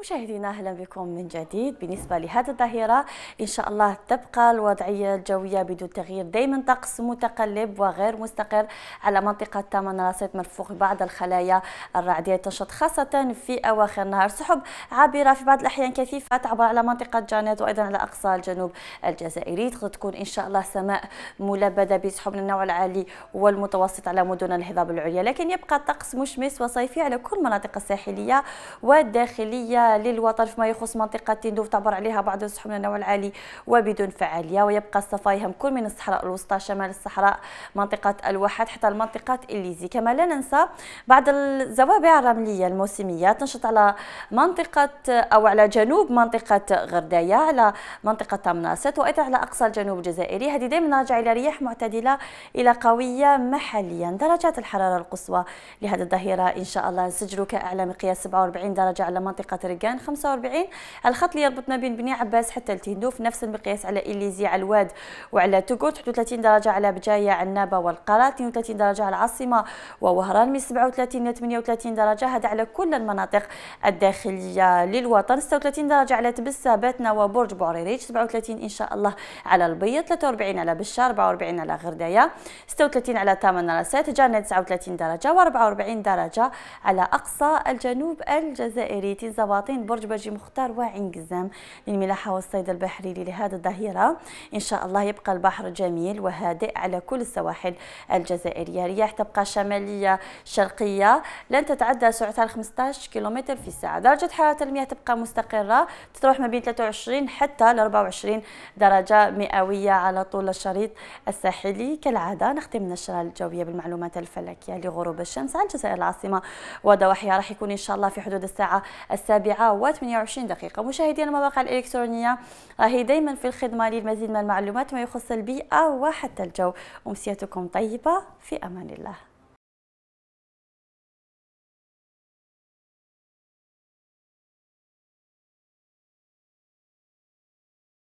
مشاهدينا اهلا بكم من جديد بالنسبه لهذه الظهيره ان شاء الله تبقى الوضعيه الجويه بدون تغيير دائما طقس متقلب وغير مستقر على منطقه تمن راسيت مرفوق بعض الخلايا الرعديه تنشط خاصه في اواخر النهار سحب عابره في بعض الاحيان كثيفه تعبر على منطقه جانيت وايضا على اقصى الجنوب الجزائري تكون ان شاء الله سماء ملبده بسحب من النوع العالي والمتوسط على مدن الهضاب العليا لكن يبقى الطقس مشمس وصيفي على كل المناطق الساحليه والداخليه للوطن فيما يخص منطقة تندوف تعبر عليها بعض السحب من النوع العالي وبدون فعالية ويبقى الصفا يهم كل من الصحراء الوسطى شمال الصحراء منطقة الواحات حتى المنطقة الليزي كما لا ننسى بعض الزوابع الرملية الموسمية تنشط على منطقة أو على جنوب منطقة غرداية على منطقة مناست وأيضا على أقصى الجنوب الجزائري هذه دائما نرجع إلى رياح معتدلة إلى قوية محليا درجات الحرارة القصوى لهذه الظهيرة إن شاء الله نسجلوا كأعلى مقياس 47 درجة على منطقة ومرقان 45 الخط اللي يربطنا بين بني عباس حتى التهندوف نفس المقياس على إليزي على الواد وعلى توغوت 31 درجة على بجاية على النابة والقرى 32 درجة على العاصمة ووهران من 37 إلى 38 درجة هذا على كل المناطق الداخلية للوطن 36 درجة على تبسة باتنا وبرج بوريريج 37 إن شاء الله على البيض 43 على بشار 44 على غرداية 36 على ثمان راسات جانا 39 درجة و44 درجة على أقصى الجنوب الجزائري تنزواط تعطين برج برجي مختار قزام للملاحة والصيد البحري لهذه الظهيرة إن شاء الله يبقى البحر جميل وهادئ على كل السواحل الجزائرية رياح تبقى شمالية شرقية لن تتعدى سرعتها 15 كيلومتر في الساعة درجة حرارة المياه تبقى مستقرة تتراوح ما بين 23 حتى 24 درجة مئوية على طول الشريط الساحلي كالعادة نختم النشرة الجوية بالمعلومات الفلكية لغروب الشمس عن جزائر العاصمة وضواحيها راح يكون إن شاء الله في حدود الساعة السابعة ساعة و28 دقيقة مشاهدينا المواقع الإلكترونية راهي دايما في الخدمة للمزيد من المعلومات ما يخص البيئة وحتى الجو أمسيتكم طيبة في أمان الله